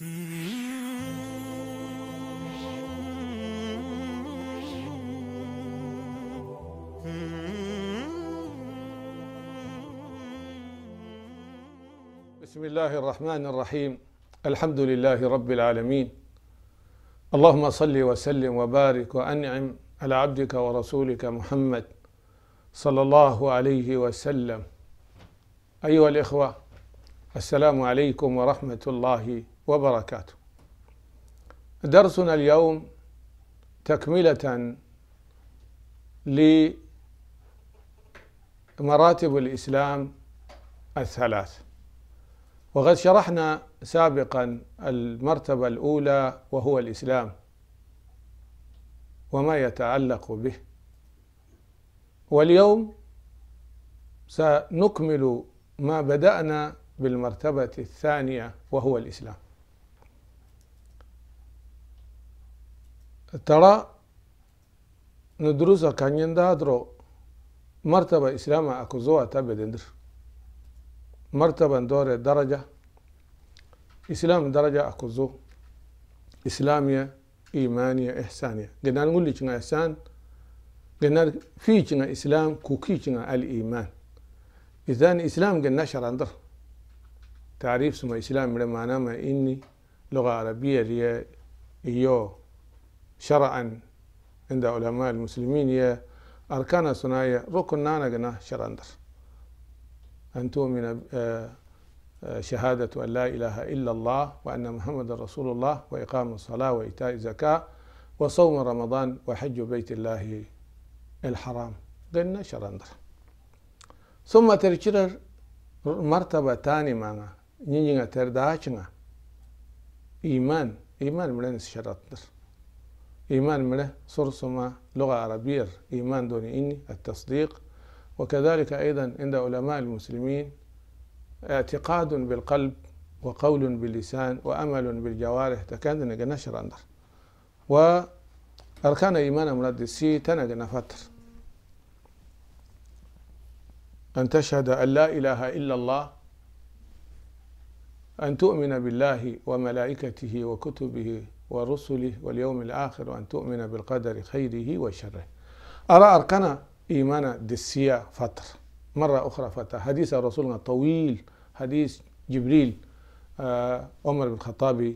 بسم الله الرحمن الرحيم الحمد لله رب العالمين اللهم صل وسلم وبارك وانعم على عبدك ورسولك محمد صلى الله عليه وسلم ايها الاخوه السلام عليكم ورحمه الله وبركاته درسنا اليوم تكملة لمراتب الإسلام الثلاث وقد شرحنا سابقا المرتبة الأولى وهو الإسلام وما يتعلق به واليوم سنكمل ما بدأنا بالمرتبة الثانية وهو الإسلام ترى ندرس كان يندادرو مرتبة إسلام أكوزوا تبدندر مرتبة دور درجة إسلام درجة أكوزو إسلامية إيمانية إحسانية قلنا نقول لك إحسان قلنا في إسلام كوكي الإيمان إذا إسلام قلنا شرندر تعريف سما إسلام لما أنا إني لغة عربية ريا إيوه شرعا عند علماء المسلمين هي أركان سنايا ركن نانا شراندر أن تؤمن آه، آه، شهادة أن لا إله إلا الله وأن محمد رسول الله وإقام الصلاة وإيتاء الزكاة وصوم رمضان وحج بيت الله الحرام قلنا شراندر ثم ترجر مرتبة تاني معنا نيجي ترداش نعم. إيمان إيمان ملنس شراندر إيمان مله صرصمة لغة عربية إيمان دون إني التصديق وكذلك أيضا عند علماء المسلمين اعتقاد بالقلب وقول باللسان وأمل بالجوارح تكاد نشر أندر وأركان إيمان مرد السي تنجا نفتر أن تشهد أن لا إله إلا الله أن تؤمن بالله وملائكته وكتبه ورسله واليوم الآخر وأن تؤمن بالقدر خيره وشره أرى أركان إيمان دسيا فتر مرة أخرى فتر حديث رسولنا طويل حديث جبريل آه، عمر بن الخطاب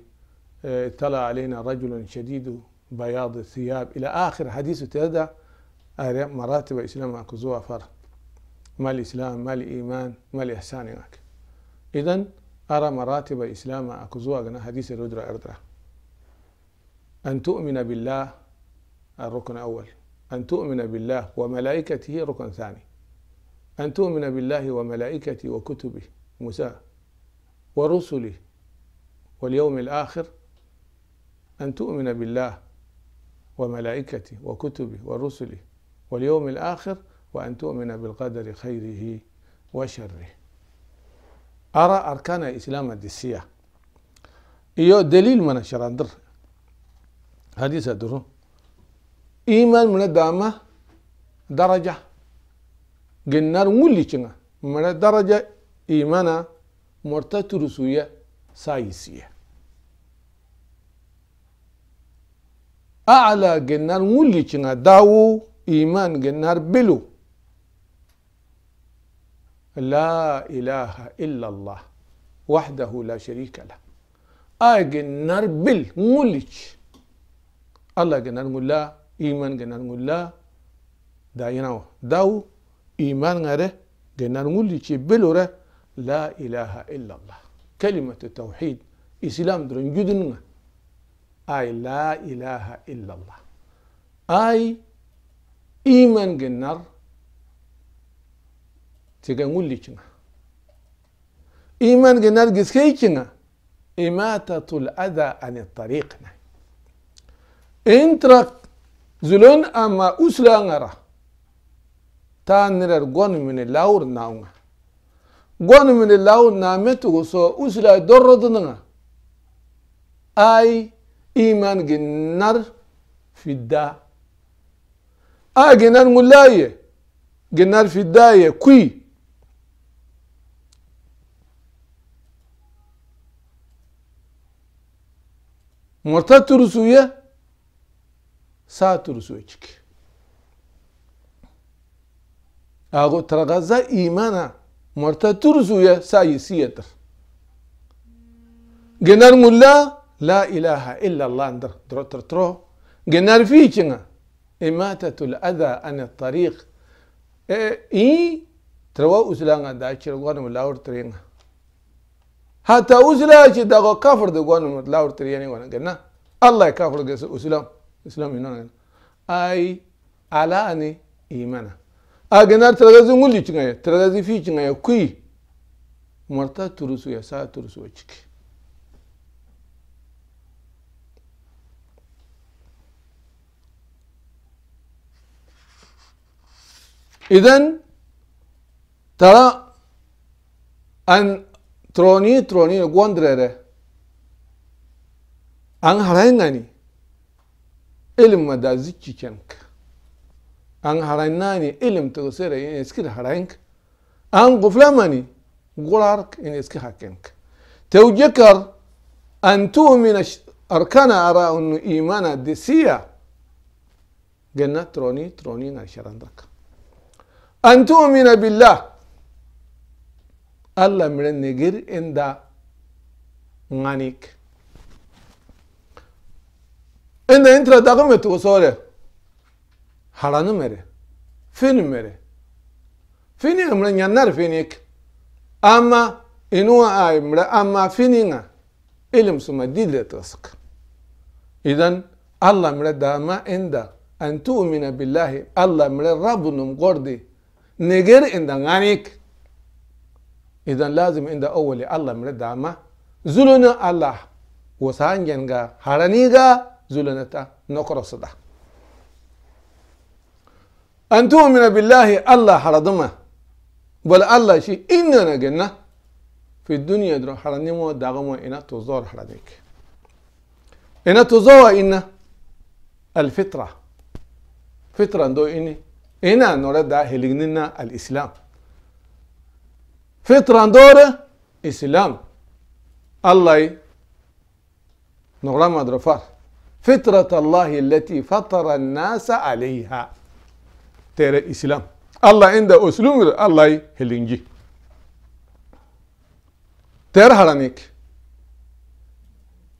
اطلع آه، علينا رجل شديد بياض الثياب إلى آخر حديث تدى مراتب الإسلام أكزوا فر ما الإسلام ما الإيمان ما الإحسان إذا أرى مراتب الإسلام أكزوها حديث الردرة أردرة أن تؤمن بالله الركن أول أن تؤمن بالله وملائكته ركن ثاني أن تؤمن بالله وملائكته وكتبه موسى ورسله واليوم الآخر أن تؤمن بالله وملائكته وكتبه ورسله واليوم الآخر وأن تؤمن بالقدر خيره وشره أرى أركان الإسلام الدسية إيو دليل من الشراندر هذه صدره إيمان من الدامة درجة جنار مولي شنا من درجة إيمانا مرتبة رسوية سايسية أعلى جنار مولي شنا داو إيمان جنار بلو لا إله إلا الله وحده لا شريك له أجنر آه بل مولج allah ganan ngulla iman ganan ngulla da yinawa dawu iman ngare ganan ngulli ci belore la ilaha illallah kalimatu tawhid islam duron judunga ay la ilaha illallah ay iman ganar tiga ngulli cinga iman ganar giskay cinga imatatul adha an tariqna intrak zulon ama usla ngara ta nirar gon mini lawur naunga gon mini lawur na metugo so usla dorrodnga ay iman ginnar fidda a ginnar ngulaye ginnar fiddaye kui مرتد ترسويه ساترسوچک هغه تر غزه ایمانه مرته ترزویه سایسیتر جنر ملا لا إله إلا الله اندر درتر ترو جنر فيكنا إماتة الأذى عن الطريق إي تروا أزلانا دا چر غوانم لاور ترينا حتى أزلا چه دا غو كافر دا غوانم لاور ترينا غوانا الله كافر جس أزلام اسلام ينون اي علاني ايمانا اجنار ترغزي مولي تشغاي ترغزي في تشغاي كوي مرتا تروسو يا سا تروسو تشك اذن ترى ان تروني تروني غوندره ان هراينغاني ilim ma da zikki kenk an harayn nani ilim ان in iskir haraynk an guflamani gulark in iski hakenk توجكر أن تؤمن أركان أرى أن إيمانا دسية قلنا تروني تروني نشران ذاك أن تؤمن بالله الله من النجر إن دا غانيك انت انت لا دقم توصوله حرانı meri film meri fini imre nyannar finik ama inuwa a imre ama fininga ilim suma didre tosuk idan Allah mre dama inda an tu'mina billahi Allah mre rabbunum gordi neger inda nganik idan lazim inda awali Allah mre dama zulunu Allah wasangen ga harani ga زلنتا نقرا نقرصدا أن تؤمن بالله الله حرضما بل الله شيء إننا جنة في الدنيا درو حرني مو داغمو إنا تزور حرنيك إن تزور إن الفطرة فطرة دو إني إنا نرد هلغننا الإسلام فطرة دور إسلام الله نغرام درفار فطرة الله التي فطر الناس عليها ترى إسلام الله عند أسلوب الله هلنجي ترى هرانيك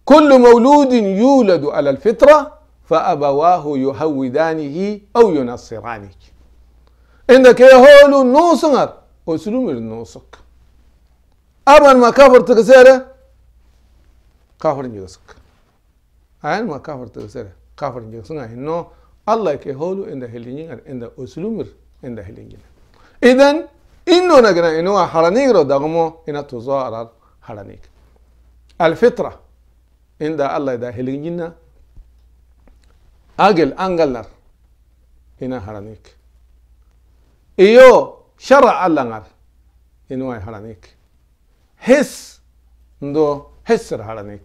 كل مولود يولد على الفطرة فأبواه يهودانه أو ينصرانه عندك يهول نوصنر أسلوب النوصك أبا ما كفر تكسيره كفر يوسك أنا ما كافر تغسر كافر جنسنا هنا الله كهولو إن ده هلينجنا إن ده أسلمير إن ده هلينجنا إذن إنه نجنا إنه حرانيك رو دعمو إن تزار حرانيك الفطرة إن ده الله ده هلينجنا أجل أنجلر إن حرانيك إيو شرع الله نار إنه حرانيك حس ندو حسر حرانيك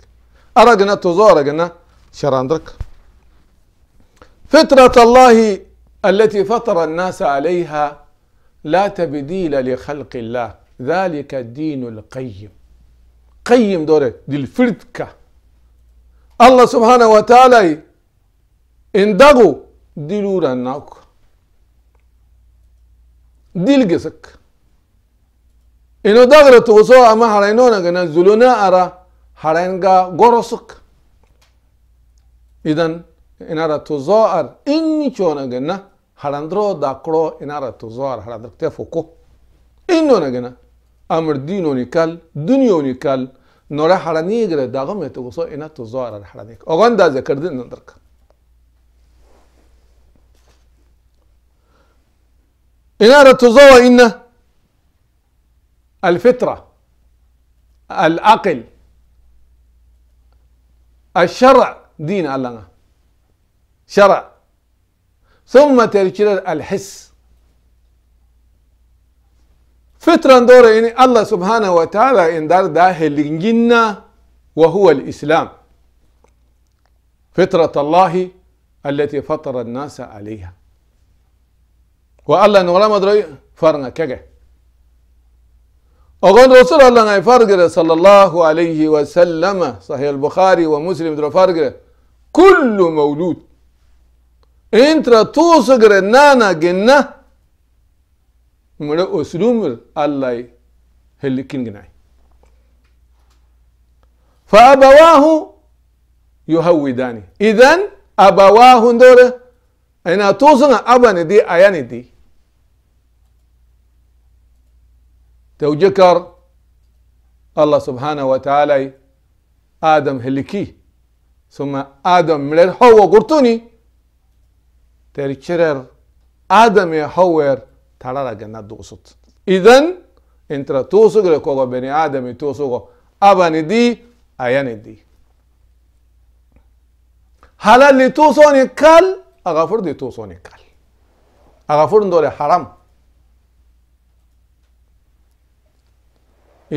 أرجنا تزار أرجنا شر عندك فطرة الله التي فطر الناس عليها لا تبديل لخلق الله ذلك الدين القيم قيم دوره دي الفردكة الله سبحانه وتعالى اندغو دلورا ناك دلقسك إنو دغرة وصوع ما حرينونا نزلونا أرى حرينغا غرسك إذن إنارة تزار إني كونا جنا هرندرو داكرو إنارة تزار هرندرو تفوكو إنو نجنا أمر دينو نيكال دنيو نيكال نورا هرانيغر داغم يتوغسو إنا تزار هرانيك أغان دا ذكر دين ندرك إنارة تزار إن الفطرة العقل الشرع دين الله شرع ثم ترجل الحس فترة دورة يعني الله سبحانه وتعالى إن دار داخل جنة وهو الإسلام فترة الله التي فطر الناس عليها والله نورا مدري فرنا كجا وقال رسول الله صلى الله عليه وسلم صحيح البخاري ومسلم در فرقه كل مولود انت توسجر نانا جنة مرة اسلومر الله هلكين جناي فأبواه يهوداني إذن أبواه دور أنا توسنا أبني دي أياني دي توجكر الله سبحانه وتعالى آدم هلكيه ثم آدم ملل هو قرطوني تري شرر آدم هوير ترى لجنة دوسط إذن انت توسوغ لكوغا بني آدم توسق أباني دي أياني دي هل اللي توسوني كال أغفر دي توسوني كال أغفر دول حرام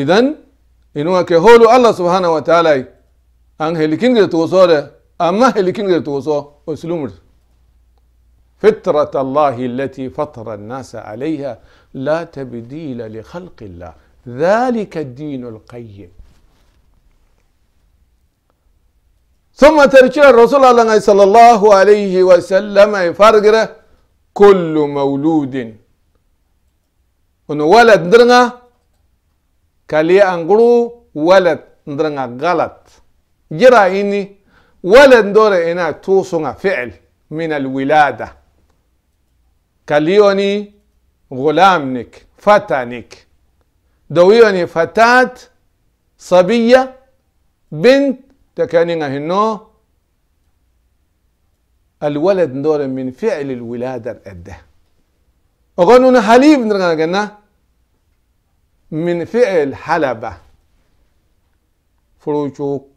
إذن إنوك هولو الله سبحانه وتعالى أن هلكين غير توصل أما هلكين غير توصل uslumur فطرة الله التي فطر الناس عليها لا تبديل لخلق الله ذلك الدين القيم ثم ترجع الرسول الله صلى الله عليه وسلم فرقره كل مولود انه ولد ندرنا كالي أنقلو ولد ندرنا غلط جرا إني ولا ندور إنا توصنا فعل من الولادة كليوني غلامنك فتانك دويوني فتاة صبية بنت تكانينا هنو الولد ندور من فعل الولادة الأده أغنونا حليب نرغنا من فعل حلبة فروجوك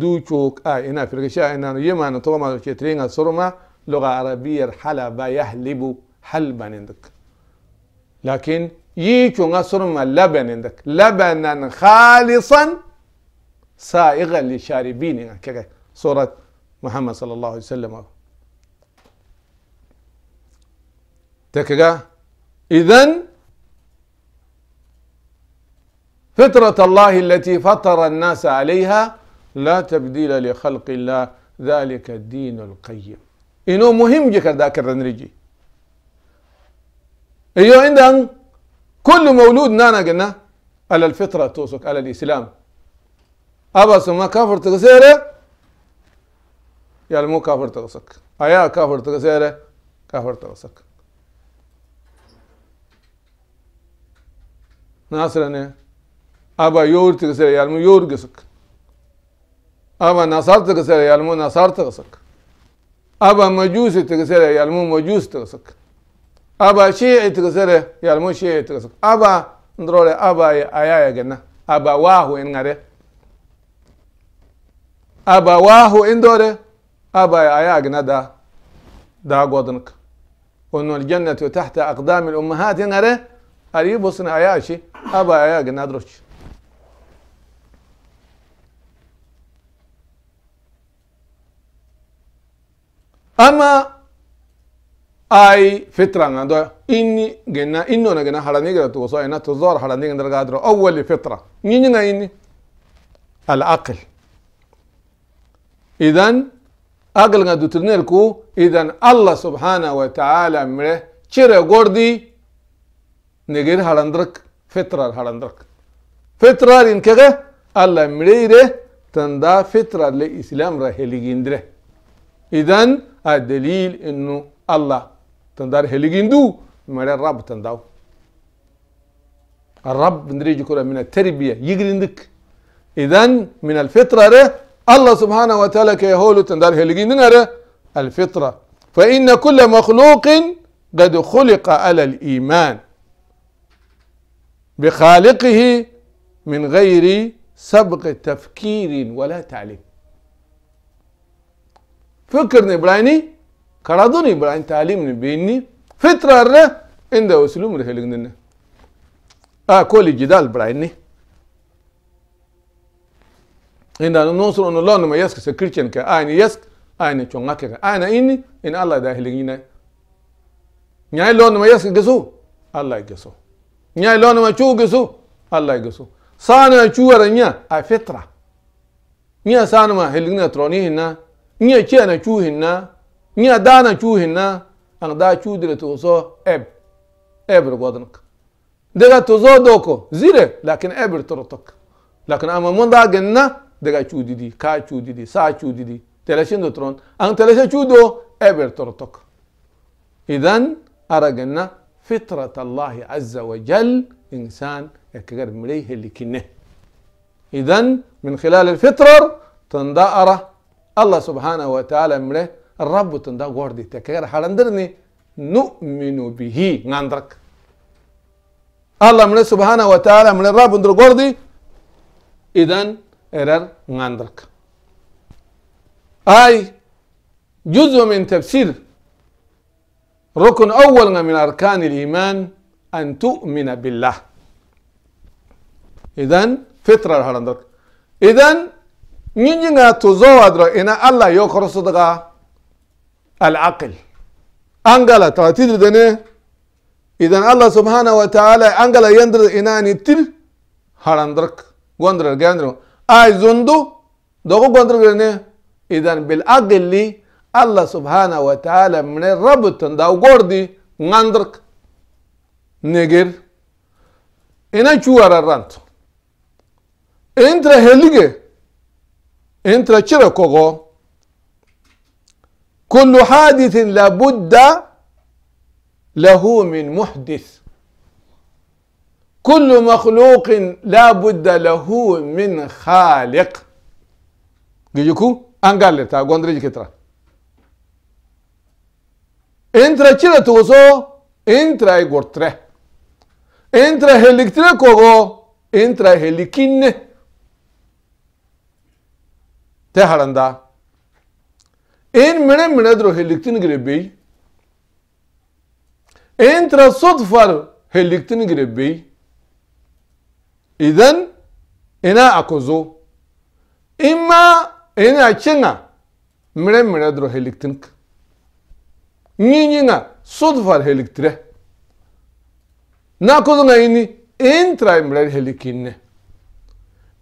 دو تشوك آي إنا في الغشاء إنا يمان طوما كترين سرما لغة عربية حلبة يحلب حلبا عندك لكن يكون صرما لبن عندك لبنا خالصا سائغا لشاربين كذا سورة محمد صلى الله عليه وسلم تكذا إذن فطرة الله التي فطر الناس عليها لا تبديل لخلق الله ذلك الدين القيم إنه مهم جكر ذاك الرنرجي أيوه عندنا كل مولود نانا قلنا على الفطرة توسك على الإسلام أبا سما كافر تغسيرة يا مو كافر تغسك أيا كافر تغسيرة كافر تغسك ناصرنا أبا يور تغسيرة يا مو يور قسك أبا نصر تغسل يعلمو نصر تغسك أبا مجوس تغسل يعلمو مجوس تغسك أبا شيعي تغسل يعلمو شيعي تغسك أبا ندرولي أبا آيا يغنى أبا واهو إن غري أبا واهو إن دوري أبا آيا يغنى دا دا قودنك وأن الجنة تحت أقدام الأمهات إن غري أريبوسن آياشي أبا آيا يغنى دروش ama اي فترة عنده اني جنا انه انا جنا حراني جرا توصو انا تزور حراني جنا قادر اول فترة مين جنا اني العقل اذا عقل قد ترنلكو اذا الله سبحانه وتعالى مره چره غوردي نغير حراندرك فترة حراندرك فترة انكغه الله مريره تندا فترة لإسلام راه هليجندره اذا الدليل انه الله تندار هلجندو مرة الرب تنداو الرب بندريج كله من التربية يجرندك اذا من الفطرة ره الله سبحانه وتعالى كيهولو تندار هلجندنا ره الفطرة فإن كل مخلوق قد خلق على الإيمان بخالقه من غير سبق تفكير ولا تعليم فكر نبراني كرادوني نبراني تعليم نبيني فترة ره عند وسلوم رهلقنا آه كل جدال براني عند نوصل أن الله نما يسك كا كأني يسك أني كا أنا إني إن الله ده هلقينا نعي الله نما يسك جسو الله يجسو نعي الله نما شو جسو الله يجسو سانا شو رنيا آه، فترة نيا سانا ما هلقنا تروني هنا nye che na chu hinna nye da na chu hinna ang da chu dire to so eb eb godnak dega تزو دوكو doko لكن lakin ترتك لكن اما ama دا جنة دغا تشو دي دي كا تشو دي دي سا تشو دي دي تلاشين دو ترون ان تلاشا تشو دو ابر ترتك اذا فطرة الله عز وجل انسان يكغر مريه لكنه إذن اذا من خلال الفطرة تندأره الله سبحانه وتعالى مره الرب تندا غوردي تكير حرندرني نؤمن به ناندرك الله مره سبحانه وتعالى مره الرب تندا غوردي إذن إرر ناندرك أي جزء من تفسير ركن أول من أركان الإيمان أن تؤمن بالله إذن فطرة هرندرك إذن nyinyiŋa tozowadra ina allah yo korosodga alaqil angala taratidridane idan allah subhanahu wataala angala yandr inani tir harandrk gondrar gandro ay zundu dogo gondrgrene idan bilaqili allah subhanahu wataala taala mine rabtan daw gordi ngandrk neger ina cuwararant intra helige انت تشرك كل حادث لابد له من محدث كل مخلوق لابد له من خالق جيكو ان قال لتا غوندري كترا انت تشرا توسو انترا غورتره انترا هلكترا كوغو انترا هلكينه Teharanda, en mene mene dro heliktin girebi en tra far heliktin girebi idan ina akozo imma ina kinga mene mene dro heliktin nyinga far heliktire na ini ngaini en tra mene helikinne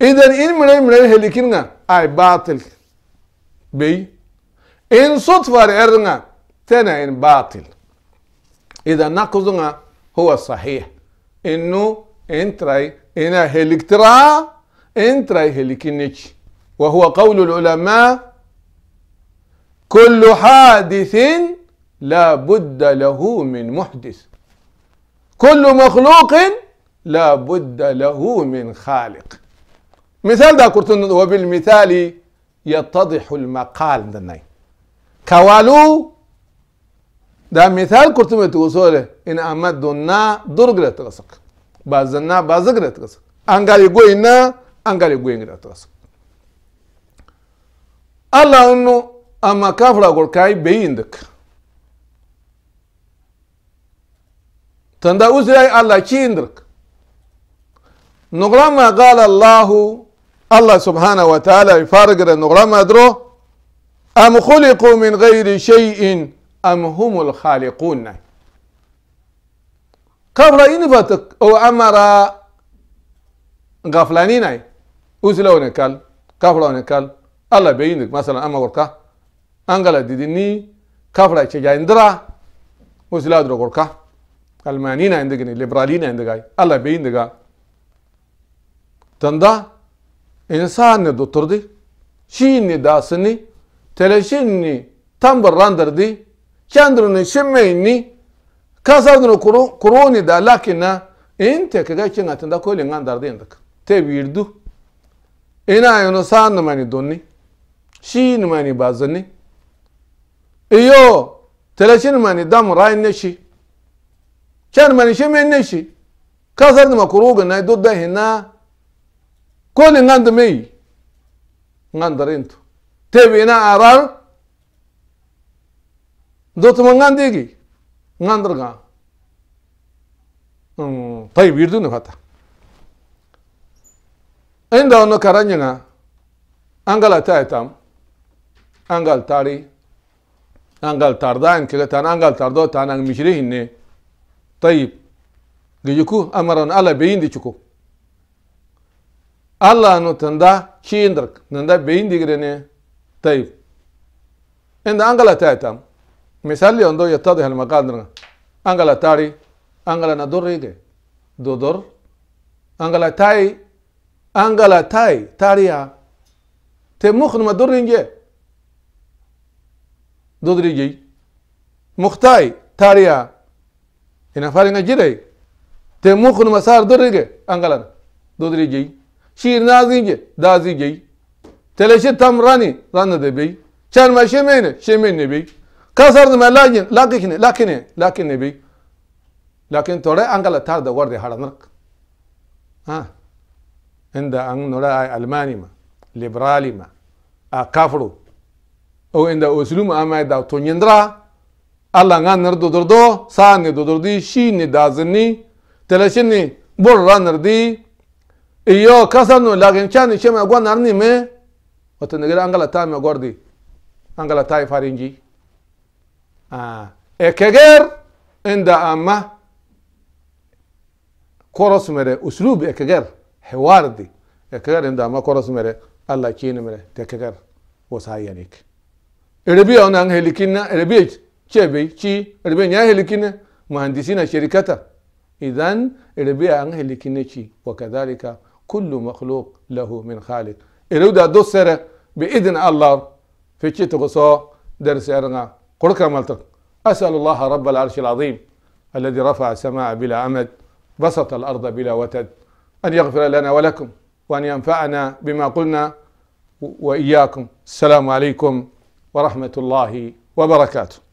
idan in mene mene helikinga اي باطل بي إن صدفة إرنا تنا إن باطل إذا نقضنا هو صحيح إنه أنت راي إنا هلكترا أنت راي هلكنيش وهو قول العلماء كل حادث لا بد له من محدث كل مخلوق لا بد له من خالق مثال دا كرتون وبالمثال يتضح المقال دناي كوالو دا مثال کرتم تو وصوله ان امدنا درغره تلصق بازنا بازغره تلصق انغالي گوينا انغالي گوينغره تلصق الله انه اما كافر اقول كاي بيندك تندا اوزي الله كيندرك ما قال الله الله سبحانه وتعالى يفارق النغرة ما أدرو أم خلقوا من غير شيء أم هم الخالقون قبل إن فتك أو أمر غفلانين أزلون كال كفرون كال الله بينك مثلا أما غركا أنقل ديني كفر تجاين درا وزلا درو غركا المانين عندك ليبرالين عندك الله بينك تندا इंसान ne तुरदी शीन ne teleşinni tambırlandırdı. Kendini şimmeyni kazandını kuru, kuruni da lakina in tekega kin atında kolin andardı indik. Tebirdu. Ina yonu sanı mani donni. Şiin mani bazını. Iyo teleşin mani dam rayin neşi. kendini mani neşi. Kazandı ma kuru gına dudda koni ngandi mei ngandarintu tebina arar dotuma ngandigi ngandarga hmm, tay wirdu ne fata inda ono karanya nga angala taitam angal tari angal tardan kile tan angal tardo tan ang mishrihinne tayib gejuku amaran ala beyindi çuku tendrá otunda kiyindirik. Nende beyin digirini dayıp. Şimdi Angala tam, Misal ya todo el helma Angala tari. Angala na dur Angala tay. Angala tay. Tari Te muhun ma dur rige. Dudur Muhtay. Tari Te muhun masar sar Angala. Dudur شیر نازیجه تلاش تام رانی رانه ده بی چرما شمینه شمینه بی کسر دم لاجن کنه نه لكن لكن بي لكن ترى انگل تار ده ورد آه این دا عند نورا ای آلمانی ما لیبرالی ما آکافرو أو این دا اسلوم أسلوب داو دا تونيندرا الله عن نردو دردو سان دردو دي شين تلاش نی بور ران راندي iyo kasano lakin chani chema gwa narni me otenegera angala ta me gordi angala ta farinji ah ekeger inda amma koros mere uslub ekeger hiwardi ekeger inda amma koros mere alla chini mere tekeger wasayanik erebiya ona ang helikinna erebiya chebe chi erebiya nya helikinna muhandisina shirikata idan erebiya ang helikinna chi wakadhalika كل مخلوق له من خالق إلودا دو بإذن الله في تشيت غصو درس أرنا قرك ملتق أسأل الله رب العرش العظيم الذي رفع السماء بلا أمد بسط الأرض بلا وتد أن يغفر لنا ولكم وأن ينفعنا بما قلنا وإياكم السلام عليكم ورحمة الله وبركاته